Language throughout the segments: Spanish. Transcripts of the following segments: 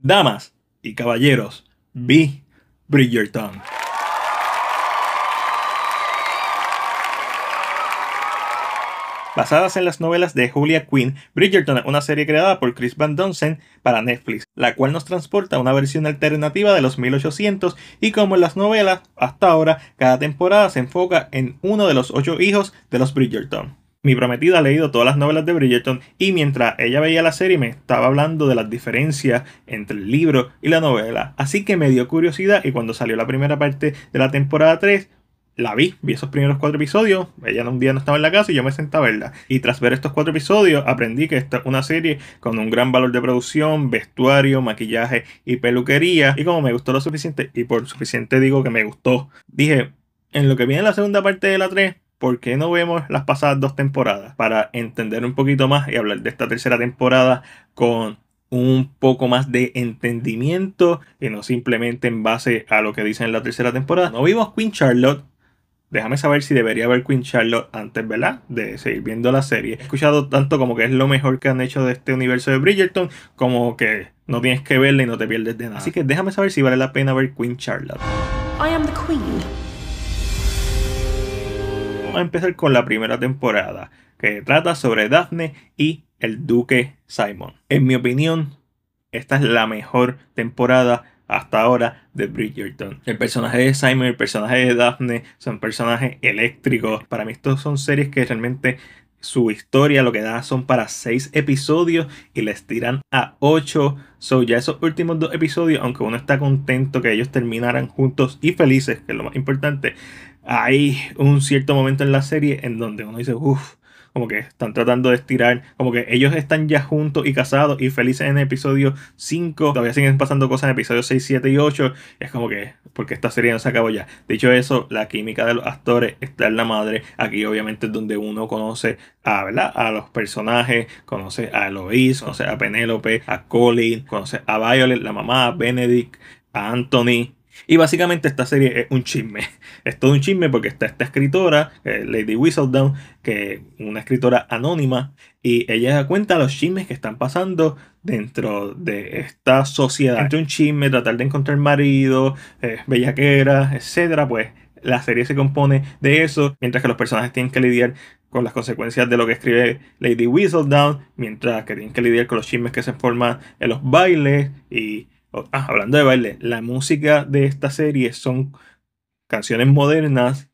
Damas y caballeros, mm. B. Bridgerton. Basadas en las novelas de Julia Quinn, Bridgerton es una serie creada por Chris Van Donsen para Netflix, la cual nos transporta a una versión alternativa de los 1800 y como en las novelas, hasta ahora, cada temporada se enfoca en uno de los ocho hijos de los Bridgerton mi prometida ha leído todas las novelas de Bridgerton y mientras ella veía la serie me estaba hablando de las diferencias entre el libro y la novela. Así que me dio curiosidad y cuando salió la primera parte de la temporada 3, la vi, vi esos primeros cuatro episodios, ella un día no estaba en la casa y yo me senté a verla. Y tras ver estos cuatro episodios aprendí que esta es una serie con un gran valor de producción, vestuario, maquillaje y peluquería. Y como me gustó lo suficiente, y por suficiente digo que me gustó, dije, en lo que viene la segunda parte de la 3, ¿Por qué no vemos las pasadas dos temporadas? Para entender un poquito más y hablar de esta tercera temporada con un poco más de entendimiento y no simplemente en base a lo que dicen en la tercera temporada. No vimos Queen Charlotte. Déjame saber si debería ver Queen Charlotte antes, ¿verdad? De seguir viendo la serie. He escuchado tanto como que es lo mejor que han hecho de este universo de Bridgerton, como que no tienes que verla y no te pierdes de nada. Así que déjame saber si vale la pena ver Queen Charlotte. I am the queen vamos a empezar con la primera temporada, que trata sobre Daphne y el duque Simon. En mi opinión, esta es la mejor temporada hasta ahora de Bridgerton. El personaje de Simon, y el personaje de Daphne son personajes eléctricos. Para mí estos son series que realmente su historia lo que da son para seis episodios y les tiran a ocho. So ya esos últimos dos episodios, aunque uno está contento que ellos terminaran juntos y felices, que es lo más importante, hay un cierto momento en la serie en donde uno dice, uff, como que están tratando de estirar, como que ellos están ya juntos y casados y felices en el episodio 5, todavía siguen pasando cosas en episodios 6, 7 y 8, es como que, porque esta serie no se acabó ya. Dicho eso, la química de los actores está en la madre, aquí obviamente es donde uno conoce a, a los personajes, conoce a Eloise, conoce a Penélope, a Colin, conoce a Violet, la mamá, a Benedict, a Anthony, y básicamente esta serie es un chisme. Es todo un chisme porque está esta escritora, eh, Lady Whistledown, que una escritora anónima, y ella cuenta los chismes que están pasando dentro de esta sociedad. Entre un chisme, tratar de encontrar marido, eh, bellaqueras, etcétera, pues la serie se compone de eso, mientras que los personajes tienen que lidiar con las consecuencias de lo que escribe Lady Whistledown, mientras que tienen que lidiar con los chismes que se forman en los bailes y Oh, ah, hablando de baile, la música de esta serie son canciones modernas,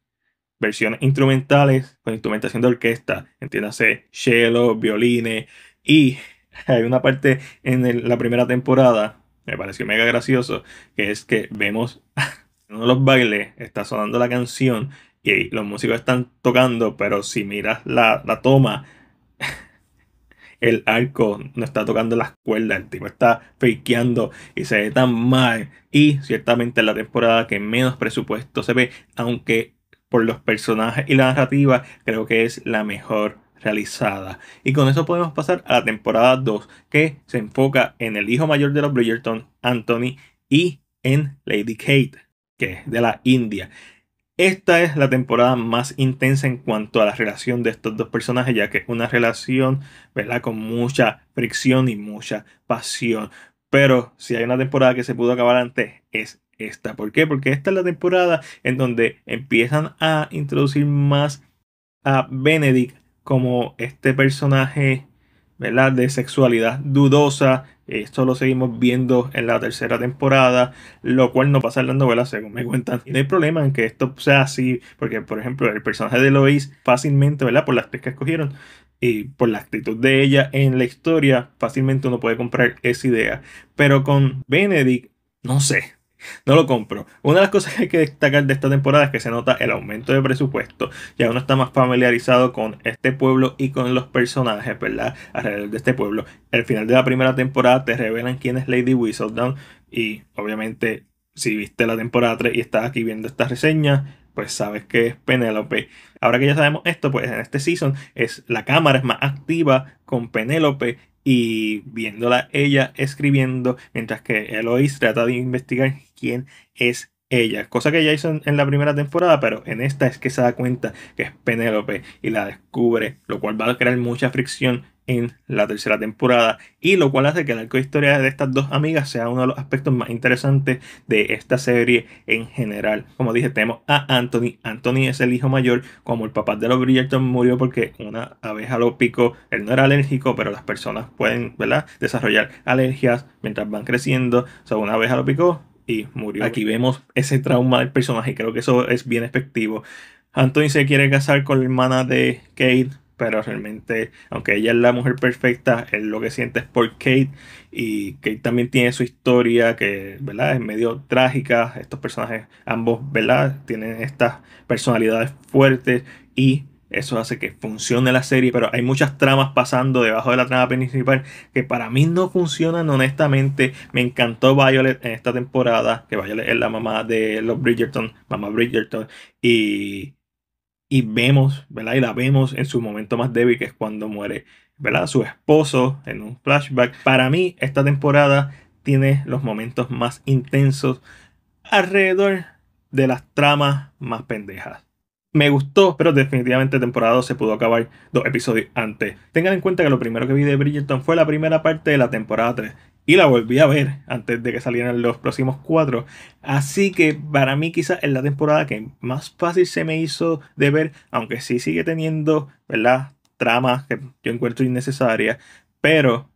versiones instrumentales con instrumentación de orquesta, entiéndase, cello, violines, y hay una parte en la primera temporada, me pareció mega gracioso, que es que vemos uno de los bailes, está sonando la canción y los músicos están tocando, pero si miras la, la toma, el arco, no está tocando las cuerdas, el tipo está fakeando y se ve tan mal. Y ciertamente la temporada que menos presupuesto se ve, aunque por los personajes y la narrativa creo que es la mejor realizada. Y con eso podemos pasar a la temporada 2, que se enfoca en el hijo mayor de los Bridgerton, Anthony, y en Lady Kate, que es de la India. Esta es la temporada más intensa en cuanto a la relación de estos dos personajes, ya que es una relación, ¿verdad? Con mucha fricción y mucha pasión. Pero si hay una temporada que se pudo acabar antes, es esta. ¿Por qué? Porque esta es la temporada en donde empiezan a introducir más a Benedict como este personaje, ¿verdad? De sexualidad dudosa, esto lo seguimos viendo en la tercera temporada, lo cual no pasa en las novelas, según me cuentan. Y no hay problema en que esto sea así, porque, por ejemplo, el personaje de Lois fácilmente, ¿verdad? Por las tres que escogieron, y por la actitud de ella en la historia, fácilmente uno puede comprar esa idea. Pero con Benedict, no sé, No lo compro. Una de las cosas que hay que destacar de esta temporada es que se nota el aumento de presupuesto. Ya uno está más familiarizado con este pueblo y con los personajes, ¿verdad? Alrededor de este pueblo. Al final de la primera temporada te revelan quién es Lady Whistledown. Y obviamente, si viste la temporada 3 y estás aquí viendo esta reseña, pues sabes que es Penélope. Ahora que ya sabemos esto, pues en este season es la cámara es más activa con Penélope y viéndola ella escribiendo, mientras que Eloise trata de investigar quién es ella, cosa que ya hizo en, la primera temporada, pero en esta es que se da cuenta que es Penélope y la descubre, lo cual va a crear mucha fricción en la tercera temporada y lo cual hace que la historia de estas dos amigas sea uno de los aspectos más interesantes de esta serie en general. Como dije, tenemos a Anthony. Anthony es el hijo mayor, como el papá de los Bridgerton murió porque una abeja lo picó. Él no era alérgico, pero las personas pueden, ¿verdad?, desarrollar alergias mientras van creciendo. O sea, una abeja lo picó y murió. Aquí vemos ese trauma del personaje, creo que eso es bien efectivo. Anthony se quiere casar con la hermana de Kate pero realmente, aunque ella es la mujer perfecta, es lo que siente es por Kate y Kate también tiene su historia que, ¿verdad? Es medio trágica, estos personajes ambos, ¿verdad? Tienen estas personalidades fuertes y eso hace que funcione la serie, pero hay muchas tramas pasando debajo de la trama principal que para mí no funcionan honestamente. Me encantó Violet en esta temporada, que Violet es la mamá de los Bridgerton, mamá Bridgerton, y y vemos, ¿verdad? Y la vemos en su momento más débil, que es cuando muere, ¿verdad? Su esposo en un flashback. Para mí, esta temporada tiene los momentos más intensos alrededor de las tramas más pendejas. Me gustó, pero definitivamente temporada 2 se pudo acabar dos episodios antes. Tengan en cuenta que lo primero que vi de Bridgerton fue la primera parte de la temporada 3 y la volví a ver antes de que salieran los próximos cuatro. Así que para mí quizás es la temporada que más fácil se me hizo de ver, aunque sí sigue teniendo, ¿verdad? Tramas que yo encuentro innecesarias, pero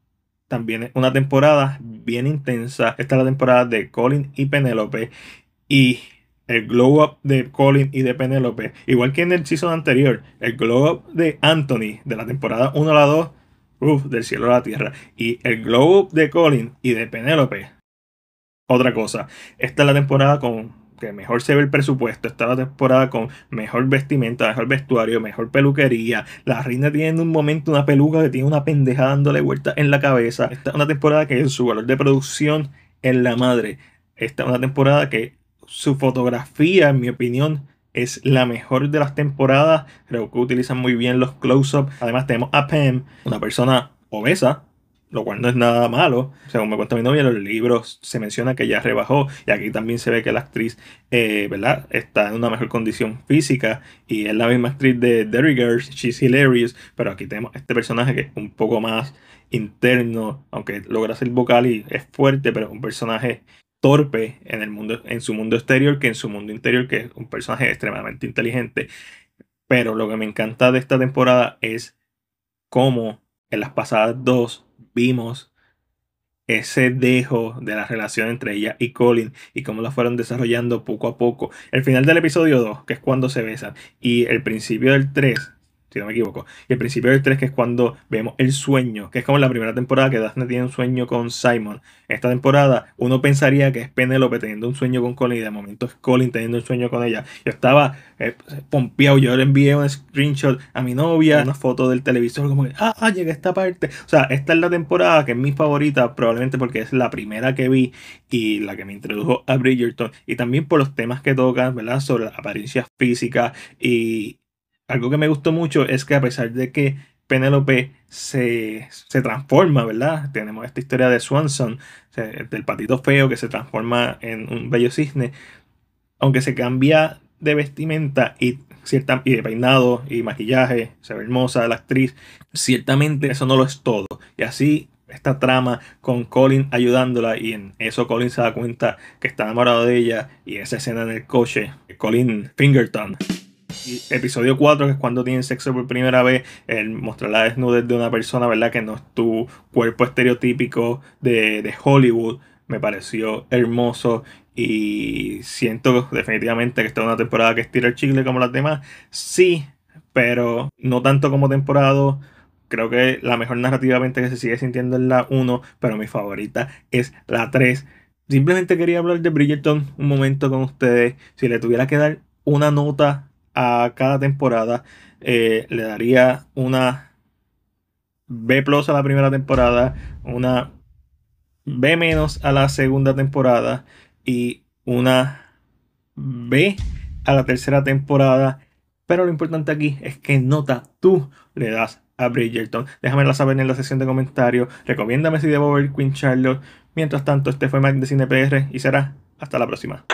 también es una temporada bien intensa. Esta es la temporada de Colin y Penélope y el glow up de Colin y de Penélope, igual que en el season anterior, el glow up de Anthony de la temporada 1 a la 2 Roof del cielo a la tierra. Y el glow de Colin y de Penélope. Otra cosa, esta es la temporada con que mejor se ve el presupuesto. Esta es la temporada con mejor vestimenta, mejor vestuario, mejor peluquería. La reina tiene en un momento una peluca que tiene una pendeja dándole vuelta en la cabeza. Esta es una temporada que en su valor de producción es la madre. Esta es una temporada que su fotografía, en mi opinión, es la mejor de las temporadas. Creo que utilizan muy bien los close ups Además tenemos a Pam, una persona obesa, lo cual no es nada malo. Según me cuenta mi novia, en los libros se menciona que ya rebajó y aquí también se ve que la actriz, eh, ¿verdad? Está en una mejor condición física y es la misma actriz de Derry Girls, She's Hilarious, pero aquí tenemos este personaje que es un poco más interno, aunque logra ser vocal y es fuerte, pero es un personaje torpe en, el mundo, en su mundo exterior que en su mundo interior, que es un personaje extremadamente inteligente. Pero lo que me encanta de esta temporada es cómo en las pasadas dos vimos ese dejo de la relación entre ella y Colin y cómo la fueron desarrollando poco a poco. El final del episodio 2, que es cuando se besan, y el principio del 3, si no me equivoco. Y el principio del 3, que es cuando vemos el sueño, que es como la primera temporada que Daphne tiene un sueño con Simon. Esta temporada uno pensaría que es Penelope teniendo un sueño con Colin y de momento es Colin teniendo un sueño con ella. Yo estaba eh, pompeado, yo le envié un screenshot a mi novia, una foto del televisor, como que, ah, ah llegué esta parte. O sea, esta es la temporada que es mi favorita, probablemente porque es la primera que vi y la que me introdujo a Bridgerton. Y también por los temas que tocan, ¿verdad? Sobre las apariencias físicas y algo que me gustó mucho es que a pesar de que Penélope se, transforma, ¿verdad? Tenemos esta historia de Swanson, del patito feo que se transforma en un bello cisne. Aunque se cambia de vestimenta y, cierta, y de peinado y maquillaje, se ve hermosa la actriz, ciertamente eso no lo es todo. Y así esta trama con Colin ayudándola y en eso Colin se da cuenta que está enamorado de ella y esa escena en el coche, Colin Fingerton episodio 4, que es cuando tienen sexo por primera vez, el mostrar la desnudez de una persona, ¿verdad? Que no es tu cuerpo estereotípico de, Hollywood, me pareció hermoso y siento definitivamente que esta es una temporada que estira el chicle como las demás. Sí, pero no tanto como temporada Creo que la mejor narrativamente que se sigue sintiendo es la 1, pero mi favorita es la 3. Simplemente quería hablar de Bridgerton un momento con ustedes. Si le tuviera que dar una nota a cada temporada. Eh, le daría una B plus a la primera temporada, una B menos a la segunda temporada y una B a la tercera temporada. Pero lo importante aquí es que nota tú le das a Bridgerton. Déjamela saber en la sección de comentarios. Recomiéndame si debo ver Queen Charlotte. Mientras tanto, este fue Mac de PR y será hasta la próxima.